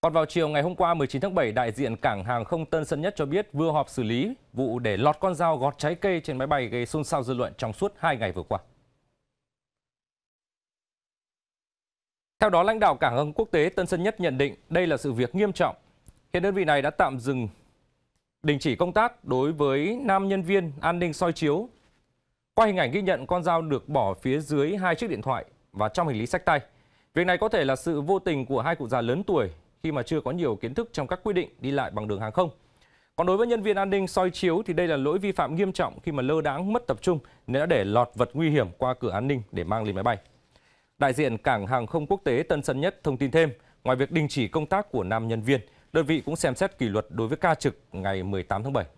Còn vào chiều ngày hôm qua 19 tháng 7, đại diện cảng hàng không Tân Sơn Nhất cho biết vừa họp xử lý vụ để lọt con dao gọt trái cây trên máy bay gây xôn xao dư luận trong suốt 2 ngày vừa qua. Theo đó, lãnh đạo cảng hàng quốc tế Tân Sơn Nhất nhận định đây là sự việc nghiêm trọng. Hiện đơn vị này đã tạm dừng đình chỉ công tác đối với nam nhân viên an ninh soi chiếu. Qua hình ảnh ghi nhận, con dao được bỏ phía dưới hai chiếc điện thoại và trong hành lý sách tay. Việc này có thể là sự vô tình của hai cụ già lớn tuổi khi mà chưa có nhiều kiến thức trong các quy định đi lại bằng đường hàng không. Còn đối với nhân viên an ninh soi chiếu thì đây là lỗi vi phạm nghiêm trọng khi mà lơ đãng mất tập trung nên đã để lọt vật nguy hiểm qua cửa an ninh để mang lên máy bay. Đại diện Cảng hàng không quốc tế Tân Sơn Nhất thông tin thêm, ngoài việc đình chỉ công tác của nam nhân viên, đơn vị cũng xem xét kỷ luật đối với ca trực ngày 18 tháng 7.